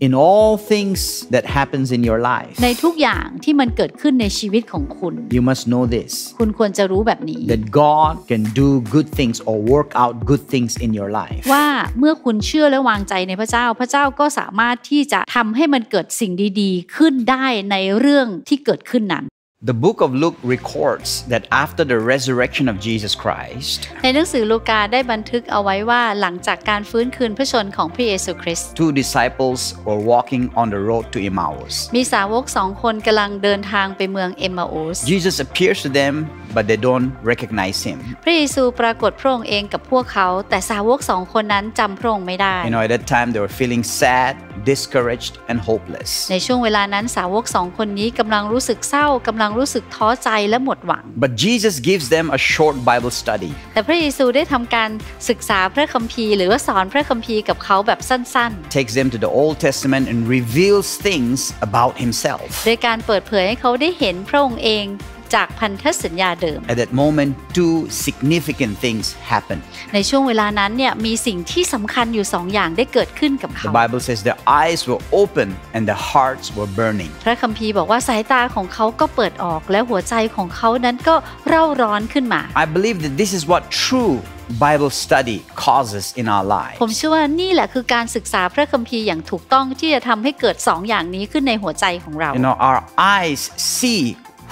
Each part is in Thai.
in all things that happens in your life ในทุกอย่างที่มันเกิดขึ้นในชีวิตของคุณ you must know this คุณควรจะรู้แบบนี้ that God can do good things or work out good things in your life ว่าเมื่อคุณเชื่อและวางใจในพระเจ้า พระเจ้าก็สามารถที่จะทำให้มันเกิดสิ่งดี ๆ ขึ้นได้ในเรื่องที่เกิดขึ้นนั้น The book of Luke records that after the resurrection of Jesus Christ ในหนังสือลูกาได้บันทึกเอาไว้ว่าหลังจากการฟื้นคืนพระชนของพระเยซูคริสต์ Two disciples were walking on the road to Emmaus มีสาวกสองคนกำลังเดินทางไปเมืองเอมมาอุส Jesus appears to them but they don't recognize him พระเยซูปรากฏพระองค์เองกับพวกเขา You know at that time they were feeling sad discouraged and hopeless ในช่วงเวลานั้นสาวกสองคนนี้กำลังรู้สึกเศร้ากำลังรู้สึกท้อใจและหมดหวัง but Jesus gives them a short Bible study แต่พระเยซูได้ทำการศึกษาพระคัมภีร์ หรือว่าสอนพระคัมภีร์กับเขาแบบสั้นๆ takes them to the Old Testament and reveals things about himself โดยการเปิดเผยให้เขาได้เห็นพระองค์เองจากพันธสัญญาเดิม At that moment two significant things happen ในช่วงเวลานั้นเนี่ยมีสิ่งที่สำคัญอยู่สองอย่างได้เกิดขึ้นกับเขา The Bible says their eyes were open and their hearts were burning พระคัมภีร์บอกว่าสายตาของเขาก็เปิดออก และหัวใจของเขานั้นก็เร่าร้อนขึ้นมา I believe that this is what true Bible study causes in our lives ผมเชื่อว่านี่แหละคือการศึกษาพระคัมภีร์อย่างถูกต้องที่จะทำให้เกิดสองอย่างนี้ขึ้นในหัวใจของเรา You know our eyes see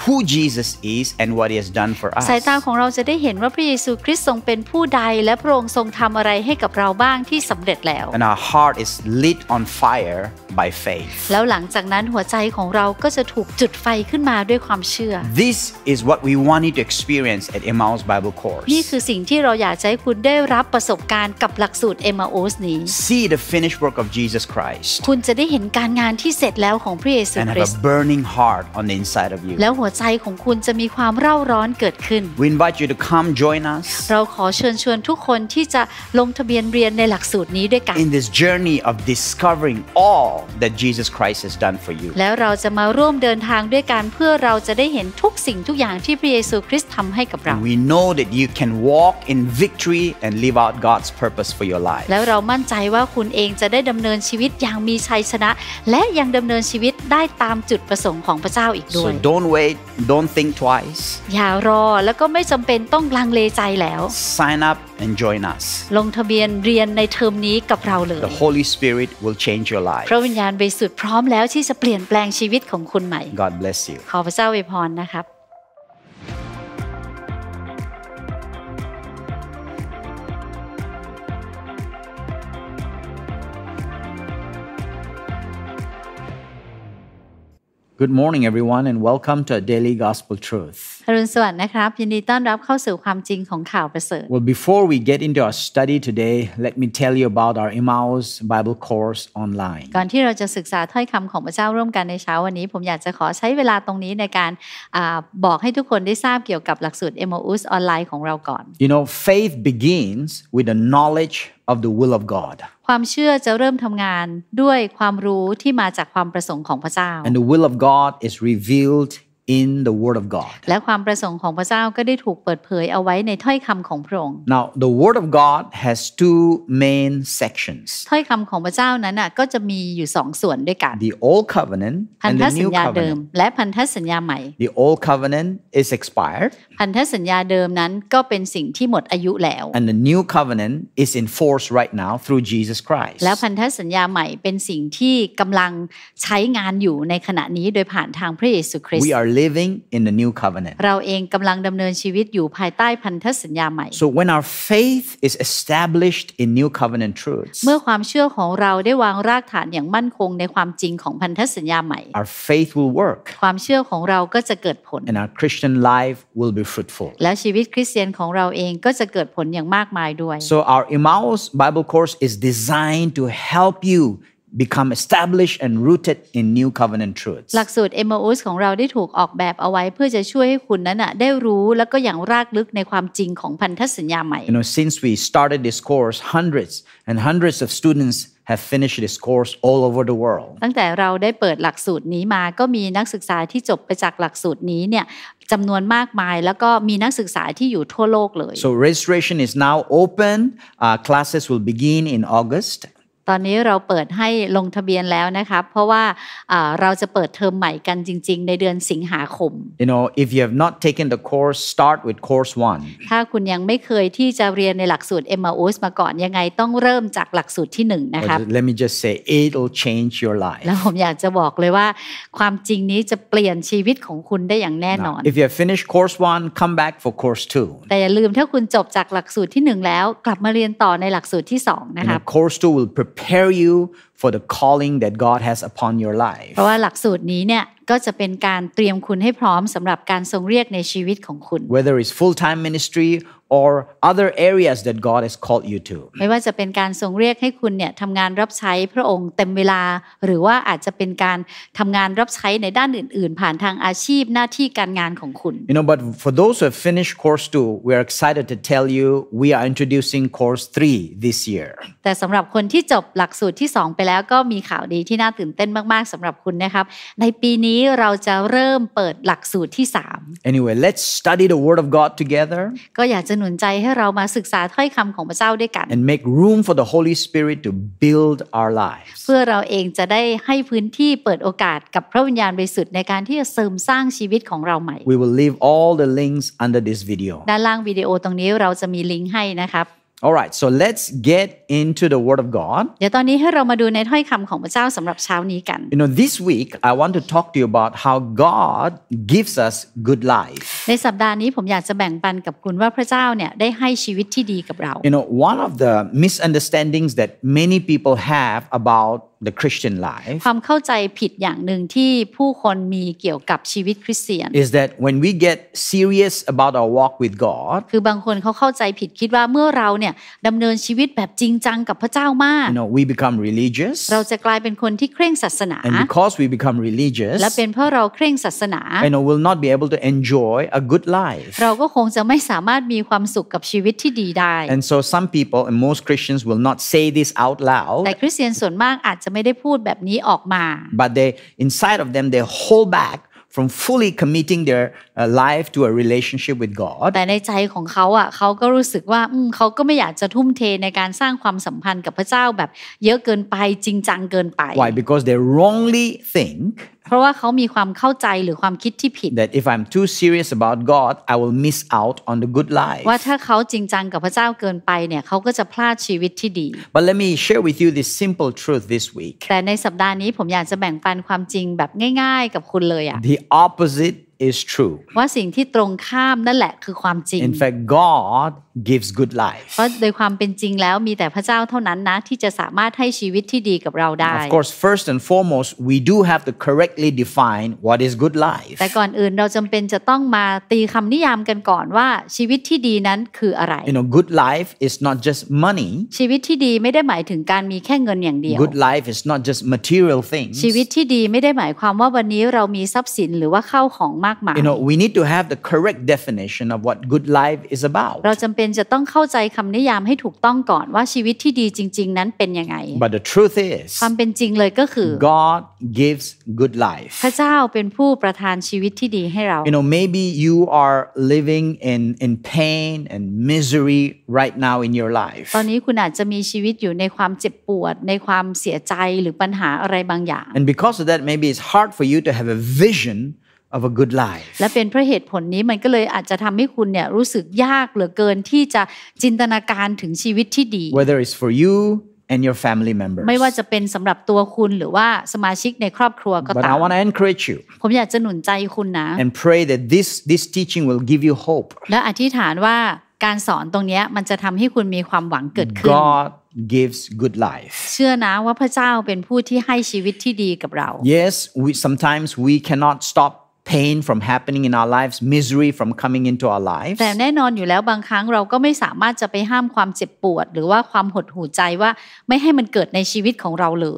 who Jesus is and what he has done for us สายตาของเราจะได้เห็นว่าพระเยซูคริสต์ทรงเป็นผู้ใดและพระองค์ทรงทำอะไรให้กับเราบ้างที่สำเร็จแล้ว and our heart is lit on fire by faith แล้วหลังจากนั้นหัวใจของเราก็จะถูกจุดไฟขึ้นมาด้วยความเชื่อ this is what we want you to experience at Emmaus Bible Course นี่คือสิ่งที่เราอยากให้คุณได้รับประสบการณ์กับหลักสูตร Emmaus นี้ see the finished work of Jesus Christ คุณจะได้เห็นการงานที่เสร็จแล้วของพระเยซูคริสต์ and have a burning heart on the inside of you แล้วหัวใจของคุณจะมีความเร่าร้อนเกิดขึ้น We invite you to come join us เราขอเชิญชวนทุกคนที่จะลงทะเบียนเรียนในหลักสูตรนี้ด้วยกัน In this journey of discovering all that Jesus Christ has done for you แล้วเราจะมาร่วมเดินทางด้วยกันเพื่อเราจะได้เห็นทุกสิ่งทุกอย่างที่พระเยซูคริสต์ทำให้กับเรา We know that you can walk in victory and live out God's purpose for your life แล้วเรามั่นใจว่าคุณเองจะได้ดำเนินชีวิตอย่างมีชัยชนะ และยังดำเนินชีวิตได้ตามจุดประสงค์ของพระเจ้าอีกด้วย So don't wait i t don't think twice อย่ารอแล้วก็ไม่จำเป็นต้องลังเลใจแล้ว sign up and join us ลงทะเบียนเรียนในเทอมนี้กับเราเลย the Holy Spirit will change your life พระวิญญาณบริสุทธิ์พร้อมแล้วที่จะเปลี่ยนแปลงชีวิตของคุณใหม่ God bless you ขอพระเจ้าอวยพรนะครับ Good morning, everyone, and welcome to Daily Gospel Truth. อรุณสวัสดิ์นะครับ Well, before we get into our study today, let me tell you about our Emmaus Bible course online. ก่อนที่เราจะศึกษาถ้อยคำของพระเจ้าร่วมกันในเช้าวันนี้ผมอยากจะขอใช้เวลาตรงนี้ในการบอกให้ทุกคนได้ทราบเกี่ยวกับหลักสูตร Emmaus ออนไลน์ของเราก่อน You know, faith begins with the knowledge of the will of God. ความเชื่อจะเริ่มทำงานด้วยความรู้ที่มาจากความประสงค์ของพระเจ้า and the will of God is revealed in the word of God และความประสงค์ของพระเจ้าก็ได้ถูกเปิดเผยเอาไว้ในถ้อยคำของพระองค์ now the word of God has two main sections ถ้อยคำของพระเจ้านั้นน่ะก็จะมีอยู่สองส่วนด้วยกัน the old covenant พันธสัญญาเดิมและพันธสัญญาใหม่ the old covenant is expired พันธสัญญาเดิมนั้นก็เป็นสิ่งที่หมดอายุแล้ว and the new covenant is in force right now through Jesus Christ และพันธสัญญาใหม่ เป็นสิ่งที่กำลังใช้งานอยู่ในขณะนี้โดยผ่านทางพระเยซูคริสต์ living in the new covenant เราเองกำลังดำเนินชีวิตอยู่ภายใต้พันธสัญญาใหม่ so when our faith is established in new covenant truths เมื่อความเชื่อของเราได้วางรากฐานอย่างมั่นคงในความจริงของพันธสัญญาใหม่ our faith will work ความเชื่อของเราก็จะเกิดผล and our Christian life will be fruitful และชีวิตคริสเตียนของเราเองก็จะเกิดผลอย่างมากมายด้วย so our Emmaus Bible course is designed to help you become established and rooted in new covenant truths หลักสูตร MOUS ของเราได้ถูกออกแบบเอาไว้เพื่อจะช่วยให้คุณนั้นนะได้รู้แล้วก็อย่างรากลึกในความจริงของพันธสัญญาใหม่ You know since we started this course hundreds and hundreds of students have finished this course all over the world ตั้งแต่เราได้เปิดหลักสูตรนี้มา ก็มีนักศึกษาที่จบไปจากหลักสูตรนี้เนี่ยจำนวนมากมายแล้วก็มีนักศึกษาที่อยู่ทั่วโลกเลย So registration is now open uh, classes will begin in August ตอนนี้เราเปิดให้ลงทะเบียนแล้วนะคะเพราะว่าเราจะเปิดเทอมใหม่กันจริง ๆ ในเดือนสิงหาคม You know if you have not taken the course start with course one ถ้าคุณยังไม่เคยที่จะเรียนในหลักสูตร MOS มาก่อนยังไงต้องเริ่มจากหลักสูตรที่หนึ่งนะครับ Let me just say it'll change your life แล้วผมอยากจะบอกเลยว่า ความจริงนี้จะเปลี่ยนชีวิตของคุณได้อย่างแน่นอน If you have finished course one come back for course two แต่อย่าลืมถ้าคุณจบจากหลักสูตรที่หนึ่งแล้ว กลับมาเรียนต่อในหลักสูตรที่สองนะครับ Course two will prepare prepare you for the calling that God has upon your life เพราะว่าหลักสูตรนี้เนี่ยก็จะเป็นการเตรียมคุณให้พร้อมสำหรับการทรงเรียกในชีวิตของคุณ whether it's full time ministry or other areas that God has called you to ไม่ว่าจะเป็นการทรงเรียกให้คุณเนี่ยทำงานรับใช้พระองค์เต็มเวลา หรือว่าอาจจะเป็นการทำงานรับใช้ในด้านอื่น ๆ ผ่านทางอาชีพหน้าที่การงานของคุณ You know but for those who have finished course 2 we are excited to tell you we are introducing course 3 this year แต่สำหรับคนที่จบหลักสูตรที่ 2 ไปแล้วก็มีข่าวดีที่น่าตื่นเต้นมาก ๆสำหรับคุณนะครับ ในปีนี้เราจะเริ่มเปิดหลักสูตรที่ 3 Anyway let's study the word of God together ก็อยากจะนุนใจให้เรามาศึกษาถ้อยคำของพระเจ้าด้วยกัน and make room for the Holy Spirit to build our lives เพื่อเราเองจะได้ให้พื้นที่เปิดโอกาสกับพระวิญญาณบริสุทธิ์ในการที่จะเสริมสร้างชีวิตของเราใหม่ we will leave all the links under this video ด้านล่างวิดีโอตรงนี้เราจะมีลิงก์ให้นะครับ All right so let's get into the word of God เดี๋ยวตอนนี้ให้เรามาดูในถ้อยคำของพระเจ้าสำหรับเช้านี้กัน You know this week I want to talk to you about how God gives us good life ในสัปดาห์นี้ผมอยากจะแบ่งปันกับคุณว่าพระเจ้าเนี่ยได้ให้ชีวิตที่ดีกับเรา You know one of the misunderstandings that many people have about the Christian life ความเข้าใจผิดอย่างหนึ่งที่ผู้คนมีเกี่ยวกับชีวิตคริสเตียน is that when we get serious about our walk with God คือบางคนเขาเข้าใจผิดคิดว่าเมื่อเราเนี่ยดำเนินชีวิตแบบจริงจังกับพระเจ้ามาก you know we become religious เราจะกลายเป็นคนที่เคร่งศาสนา and because we become religious และเป็นเพราะเราเคร่งศาสนา you know we'll not be able to enjoy a good life เราก็คงจะไม่สามารถมีความสุขกับชีวิตที่ดีได้ and so some people and most Christians will not say this out loud แต่คริสเตียนส่วนมากอาจจะไม่ได้พูดแบบนี้ออกมา but they inside of them they hold back from fully committing their life to a relationship with God แต่ในใจของเขาอ่ะเขาก็รู้สึกว่าเขาก็ไม่อยากจะทุ่มเทในการสร้างความสัมพันธ์กับพระเจ้าแบบเยอะเกินไปจริงจังเกินไป why because they wrongly think เพราะว่าเขามีความเข้าใจหรือความคิดที่ผิด that if I'm too serious about God I will miss out on the good life ว่าถ้าเขาจริงจังกับพระเจ้าเกินไปเนี่ยเขาก็จะพลาดชีวิตที่ดี but let me share with you this simple truth this week แต่ในสัปดาห์นี้ผมอยากจะแบ่งปันความจริงแบบง่าย ๆกับคุณเลยอะ the opposite is true ว่าสิ่งที่ตรงข้ามนั่นแหละคือความจริง in fact God gives good life เพราะโดยความเป็นจริงแล้วมีแต่พระเจ้าเท่านั้นนะที่จะสามารถให้ชีวิตที่ดีกับเราได้ of course first and foremost we do have to correctly define what is good life แต่ก่อนอื่นเราจำเป็นจะต้องมาตีคำนิยามกันก่อนว่า ชีวิตที่ดีนั้นคืออะไร you know good life is not just money ชีวิตที่ดีไม่ได้หมายถึงการมีแค่เงินอย่างเดียว good life is not just material things ชีวิตที่ดีไม่ได้หมายความว่าวันนี้เรามีทรัพย์สินหรือว่าเข้าของมากากมาย You know we need to have the correct definition of what good life is about เราจำเป็นจะต้องเข้าใจคำนิยามให้ถูกต้องก่อนว่าชีวิตที่ดีจริง ๆ นั้นเป็นยังไง But the truth is ความเป็นจริงเลยก็คือ God gives good life พระเจ้าเป็นผู้ประทานชีวิตที่ดีให้เรา You know maybe you are living in in pain and misery right now in your life ตอนนี้คุณอาจจะมีชีวิตอยู่ในความเจ็บปวด ในความเสียใจหรือปัญหาอะไรบางอย่าง And because of that maybe it's hard for you to have a vision of a good life และเป็นเพราะเหตุผลนี้มันก็เลยอาจจะทำให้คุณเนี่ยรู้สึกยากเหลือเกินที่จะจินตนาการถึงชีวิตที่ดี whether it's for you and your family members ไม่ว่าจะเป็นสำหรับตัวคุณหรือว่าสมาชิกในครอบครัวก็ตาม but I want to encourage you ผมอยากจะหนุนใจคุณนะ and pray that this this teaching will give you hope และอธิษฐานว่าการสอนตรงนี้มันจะทำให้คุณมีความหวังเกิดขึ้น God gives good life เชื่อนะว่าพระเจ้าเป็นผู้ที่ให้ชีวิตที่ดีกับเรา Yes we sometimes we cannot stop pain from happening in our lives misery from coming into our lives แต่แน่นอนอยู่แล้วบางครั้งเราก็ไม่สามารถจะไปห้ามความเจ็บปวด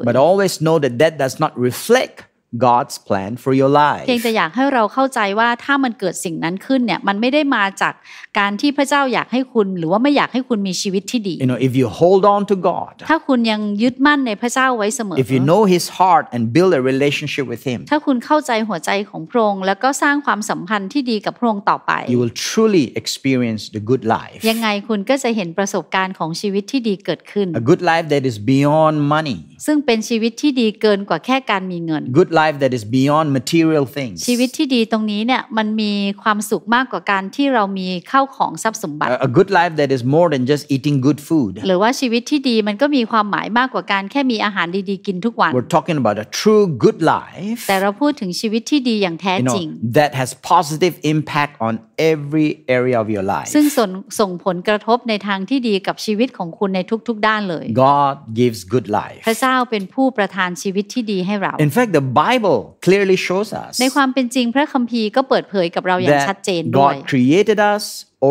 but always know that that does not reflect God's plan for your life เพียงแต่อยากให้เราเข้าใจว่าถ้ามันเกิดสิ่งนั้นขึ้นเนี่ยมันไม่ได้มาจากการที่พระเจ้าอยากให้คุณหรือว่าไม่อยากให้คุณมีชีวิตที่ดี You know if you hold on to God ถ้าคุณยังยึดมั่นในพระเจ้าไว้เสมอ If you know His heart and build a relationship with Him ถ้าคุณเข้าใจหัวใจของพระองค์แล้วก็สร้างความสัมพันธ์ที่ดีกับพระองค์ต่อไป You will truly experience the good life ยังไงคุณก็จะเห็นประสบการณ์ของชีวิตที่ดีเกิดขึ้น A good life that is beyond money ซึ่งเป็นชีวิตที่ดีเกินกว่าแค่การมีเงิน Good life life that is beyond material things ชีวิตที่ดีตรงนี้เนี่ยมันมีความสุขมากกว่าการที่เรามีข้าวของทรัพย์สมบัติ a good life that is more than just eating good food หรือว่าชีวิตที่ดีมันก็มีความหมายมากกว่าการแค่มีอาหารดีๆกินทุกวัน we're talking about a true good life แต่เราพูดถึงชีวิตที่ดีอย่างแท้จริง that has positive impact on every area of your life ซึ่งส่งส่งผลกระทบในทางที่ดีกับชีวิตของคุณในทุก ๆด้านเลย God gives good life พระเจ้าเป็นผู้ประทานชีวิตที่ดีให้เรา In fact the Bible Bible clearly shows us ในความเป็นจริงพระคัมภีร์ก็เปิดเผยกับเราอย่างชัดเจนด้วย God created us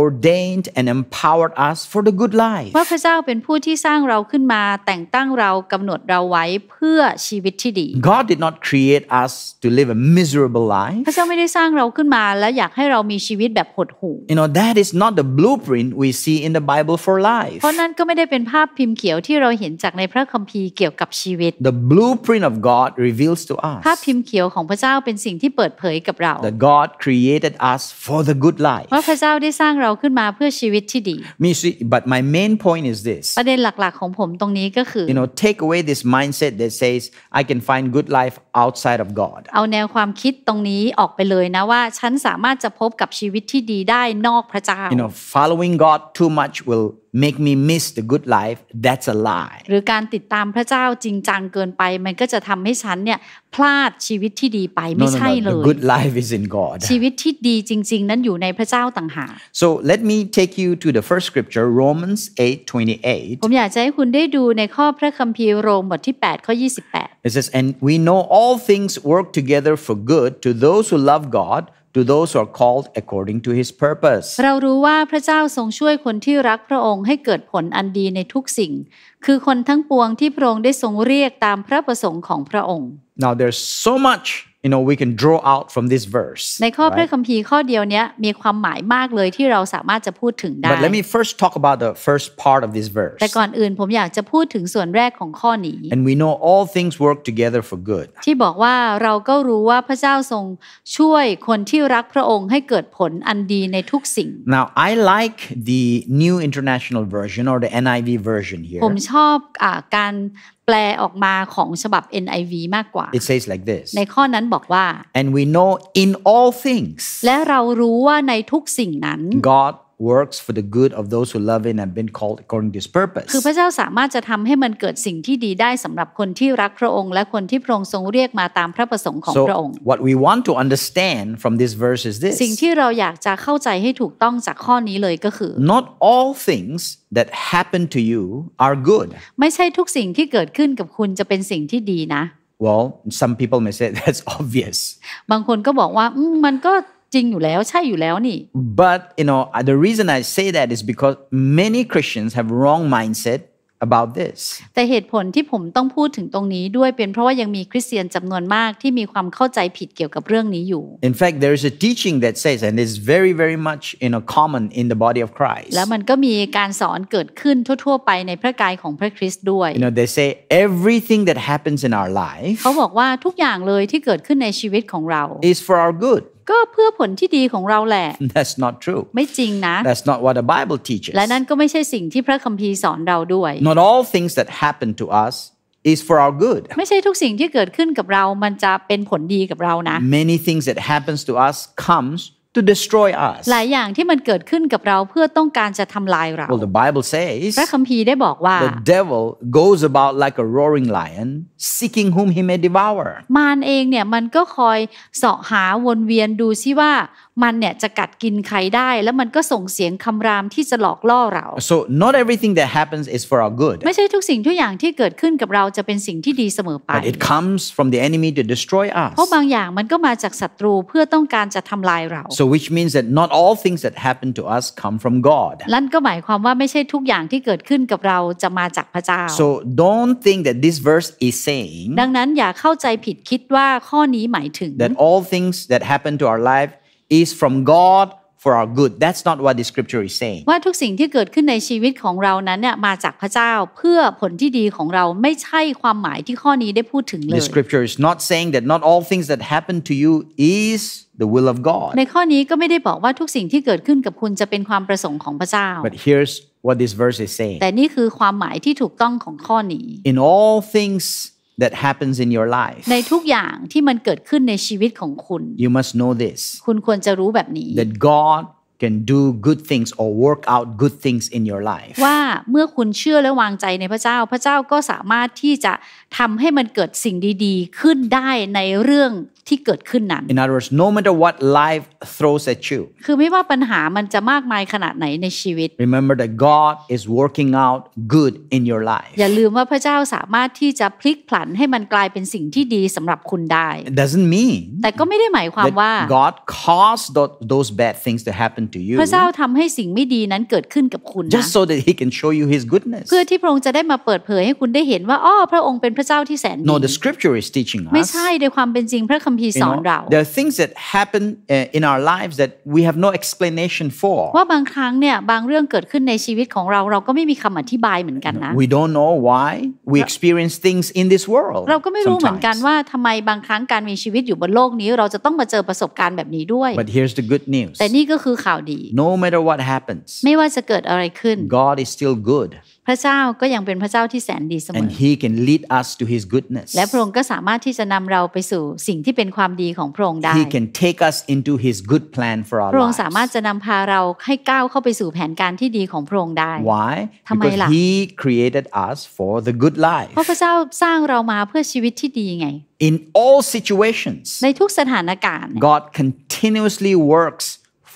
ordained and empowered us for the good life ว่าพระเจ้าเป็นผู้ที่สร้างเราขึ้นมาแต่งตั้งเรากำหนดเราไว้เพื่อชีวิตที่ดี God did not create us to live a miserable life พระเจ้าไม่ได้สร้างเราขึ้นมาแล้วอยากให้เรามีชีวิตแบบหดหู่ You know that is not the blueprint we see in the Bible for life เพราะนั้นก็ไม่ได้เป็นภาพพิมพ์เขียวที่เราเห็นจากในพระคัมภีร์เกี่ยวกับชีวิต The blueprint of God reveals to us ภาพพิมพ์เขียวของพระเจ้าเป็นสิ่งที่เปิดเผยกับเรา That God created us for the good life ว่าพระเจ้าได้สร้างเราขึ้นมาเพื่อชีวิตที่ดี Me but my main point is this ประเด็นหลักๆของผมตรงนี้ก็คือ you know take away this mindset that says I can find good life outside of God เอาแนวความคิดตรงนี้ออกไปเลยนะว่า ฉันสามารถจะพบกับชีวิตที่ดีได้นอกพระเจ้า you know following God too much will make me miss the good life that's a lie หรือการติดตามพระเจ้าจริงจังเกินไป The good life is in God ชีวิตที่ดีจริง so let me take you to the first scripture Romans 8:28ผมอยากจะให้คุณได้ดูในข้อพระคัมภีร์โรมบทที่8ข้อ28 it says and we know all things work together for good to those who love God to those who are called according to his purpose เรารู้ว่าพระเจ้าทรงช่วยคนที่รักพระองค์ให้เกิดผลอันดีในทุกสิ่ง คือคนทั้งปวงที่พระองค์ได้ทรงเรียกตามพระประสงค์ของพระองค์ now there's so much you know we can draw out from this verse ในข้อพระคัมภีร์ข้อเดียวนี้มีความหมายมากเลยที่เราสามารถจะพูดถึงได้ but let me first talk about the first part of this verse แต่ก่อนอื่นผมอยากจะพูดถึงส่วนแรกของข้อนี้ and we know all things work together for good ที่บอกว่าเราก็รู้ว่าพระเจ้าทรงช่วยคนที่รักพระองค์ให้เกิดผลอันดีในทุกสิ่ง now I like the New International Version or the NIV version here ผมชอบการแปลออกมาของฉบับ NIV มากกว่า It says like this ในข้อนั้นบอกว่า and we know in all things และเรารู้ว่าในทุกสิ่งนั้น God works for the good of those who love Him and been called according to His purpose คือพระเจ้าสามารถจะทำให้มันเกิดสิ่งที่ดีได้สำหรับคนที่รักพระองค์ และคนที่พระองค์ทรงเรียกมาตามพระประสงค์ของพระองค์ what we want to understand from this verse is this สิ่งที่เราอยากจะเข้าใจให้ถูกต้องจากข้อนี้เลยก็คือ not all things that happen to you are good ไม่ใช่ทุกสิ่งที่เกิดขึ้นกับคุณจะเป็นสิ่งที่ดีนะ Well, some people may say that's obvious. บางคนก็บอกว่ามันก็จริงอยู่แล้วใช่อยู่แล้วนี่ but you know the reason I say that is because many Christians have wrong mindset about this แต่เหตุผลที่ผมต้องพูดถึงตรงนี้ด้วยเป็นเพราะว่ายังมีคริสเตียนจำนวนมากที่มีความเข้าใจผิดเกี่ยวกับเรื่องนี้อยู่ in fact there is a teaching that says and i s very very much you know common in the body of Christ แล้วมันก็มีการสอนเกิดขึ้นทั่วๆไปในพระกายของพระคริสต์ด้วย you know they say everything that happens in our life เขาบอกว่าทุกอย่างเลยที่เกิดขึ้นในชีวิตของเรา is for our good ก็เพื่อผลที่ดีของเราแหละ That's not true ไม่จริงนะ That's not what the Bible teaches และนั่นก็ไม่ใช่สิ่งที่พระคัมภีร์สอนเราด้วย Not all things that happen to us is for our good ไม่ใช่ทุกสิ่งที่เกิดขึ้นกับเรา มันจะเป็นผลดีกับเรานะ Many things that happens to us comes to destroy us หลายอย่างที่มันเกิดขึ้นกับเราเพื่อต้องการจะทำลายเรา Well the Bible says พระคัมภีร์ได้บอกว่า the devil goes about like a roaring lion seeking whom he may devour มารเองเนี่ยมันก็คอยเสาะหาวนเวียนดูซิว่ามันเนี่ยจะกัดกินใครได้ แล้วมันก็ส่งเสียงคำรามที่จะหลอกล่อเรา so not everything that happens is for our good ไม่ใช่ทุกสิ่งทุกอย่างที่เกิดขึ้นกับเราจะเป็นสิ่งที่ดีเสมอไป but it comes from the enemy to destroy us เพราะบางอย่างมันก็มาจากศัตรูเพื่อต้องการจะทำลายเรา so which means that not all things that happen to us come from God นั่นก็หมายความว่าไม่ใช่ทุกอย่างที่เกิดขึ้นกับเราจะมาจากพระเจ้า so don't think that this verse is saying ดังนั้นอย่าเข้าใจผิดคิดว่าข้อนี้หมายถึง that all things that happen to our life is from God for our good that's not what the scripture is saying ว่าทุกสิ่งที่เกิดขึ้นในชีวิตของเรานั้นเนี่ยมาจากพระเจ้า เพื่อผลที่ดีของเราไม่ใช่ความหมายที่ข้อนี้ได้พูดถึงเลย the scripture is not saying that not all things that happen to you is the will of God ในข้อนี้ก็ไม่ได้บอกว่าทุกสิ่งที่เกิดขึ้นกับคุณจะเป็นความประสงค์ของพระเจ้า but here's what this verse is saying แต่นี่คือความหมายที่ถูกต้องของข้อนี้ in all things that happens in your life ในทุกอย่างที่มันเกิดขึ้นในชีวิตของคุณ you must know this คุณควรจะรู้แบบนี้ that God can do good things or work out good things in your life ว่าเมื่อคุณเชื่อและวางใจในพระเจ้า พระเจ้าก็สามารถที่จะทำให้มันเกิดสิ่งดีๆ ขึ้นได้ในเรื่องที่เกิดขึ้นนั้น In other words no matter what life throws at you คือไม่ว่าปัญหามันจะมากมายขนาดไหนในชีวิต Remember that God is working out good in your life อย่าลืมว่าพระเจ้าสามารถที่จะพลิกผันให้มันกลายเป็นสิ่งที่ดีสำหรับคุณได้ It doesn't mean แต่ก็ไม่ได้หมายความว่า God caused those bad things to happen to you พระเจ้าทำให้สิ่งไม่ดีนั้นเกิดขึ้นกับคุณนะ Just so that He can show you His goodness เพื่อที่พระองค์จะได้มาเปิดเผยให้คุณได้เห็นว่า อ้อ พระองค์เป็นพระเจ้าที่แสนดี No the Scripture is teaching us ไม่ใช่ในความเป็นจริงพระคัมมภีร์สอนเรา there are things that happen in our lives that we have no explanation for ว่าบางครั้งเนี่ยบางเรื่องเกิดขึ้นในชีวิตของเราเราก็ไม่มีคำอธิบายเหมือนกันนะ we don't know why we experience things in this world เราก็ไม่รู้เหมือนกันว่าทำไมบางครั้งการมีชีวิตอยู่บนโลกนี้ เราจะต้องมาเจอประสบการณ์แบบนี้ด้วย but here's the good news แต่นี่ก็คือข่าวดี no matter what happens ไม่ว่าจะเกิดอะไรขึ้น God is still good พระเจ้าก็ยังเป็นพระเจ้าที่แสนดีเสมอ and He can lead us to His goodness และพระองค์ก็สามารถที่จะนำเราไปสู่สิ่งที่เป็นความดีของพระองค์ได้ He can take us into His good plan for our lives พระองค์สามารถจะนำพาเราให้ก้าวเข้าไปสู่แผนการที่ดีของพระองค์ได้ Why ทำไมล่ะ He created us for the good life เพราะพระเจ้าสร้างเรามาเพื่อชีวิตที่ดีไง In all situations ในทุกสถานการณ์ God continuously works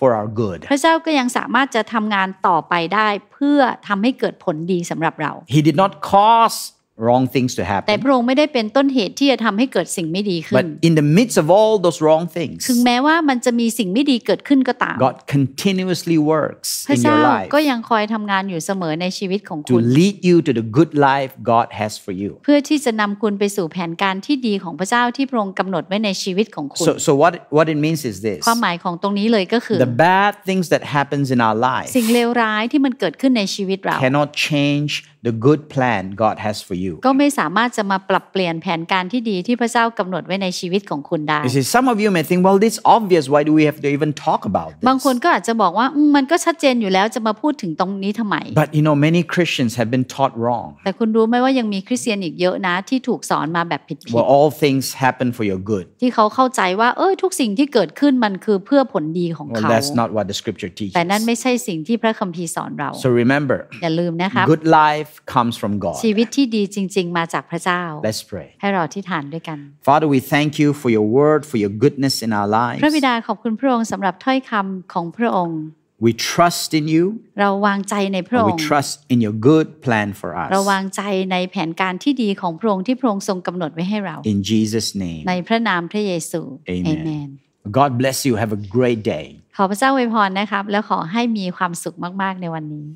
for our good พระเจ้าก็ยังสามารถจะทำงานต่อไปได้ เพื่อทำให้เกิดผลดีสำหรับเรา He did not cause wrong things to happen แต่พระองค์ไม่ได้เป็นต้นเหตุที่จะทำให้เกิดสิ่งไม่ดีขึ้น but in the midst of all those wrong things ถึงแม้ว่ามันจะมีสิ่งไม่ดีเกิดขึ้นก็ตาม God continuously works in your life พระเจ้าก็ยังคอยทำงานอยู่เสมอในชีวิตของคุณ to lead you to the good life God has for you เพื่อที่จะนำคุณไปสู่แผนการที่ดีของพระเจ้าที่พระองค์กำหนดไว้ในชีวิตของคุณ so so what what it means is this ความหมายของตรงนี้เลยก็คือ the bad things that happens in our life สิ่งเลวร้ายที่มันเกิดขึ้นในชีวิตเรา cannot change the good plan God has for you ก็ไม่สามารถจะมาปรับเปลี่ยนแผนการที่ดีที่พระเจ้ากำหนดไว้ในชีวิตของคุณได้ You see some of you may think well this obvious why do we have to even talk about this บางคนก็อาจจะบอกว่ามันก็ชัดเจนอยู่แล้วจะมาพูดถึงตรงนี้ทำไม But you know many Christians have been taught wrong แต่คุณรู้ไหมว่ายังมีคริสเตียนอีกเยอะนะที่ถูกสอนมาแบบผิดๆ Well all things happen for your good ที่เขาเข้าใจว่าเออทุกสิ่งที่เกิดขึ้นมันคือเพื่อผลดีของเขา That's not what the scripture teaches แต่นั่นไม่ใช่สิ่งที่พระคัมภีร์สอนเรา So remember อย่าลืมนะคะ good life life comes from God ชีวิตที่ดีจริง ๆมาจากพระเจ้า Let's pray ให้เราที่ฐานด้วยกัน Father we thank you for your word for your goodness in our lives พระบิดาขอบคุณพระองค์สำหรับถ้อยคำของพระองค์ We trust in you เราวางใจในพระองค์ We trust in your good plan for us เราวางใจในแผนการที่ดีของพระองค์ที่พระองค์ทรงกำหนดไว้ให้เรา In Jesus name ในพระนามพระเยซู Amen God bless you have a great day ขอพระเจ้าอวยพรนะครับแล้วขอให้มีความสุขมาก ๆในวันนี้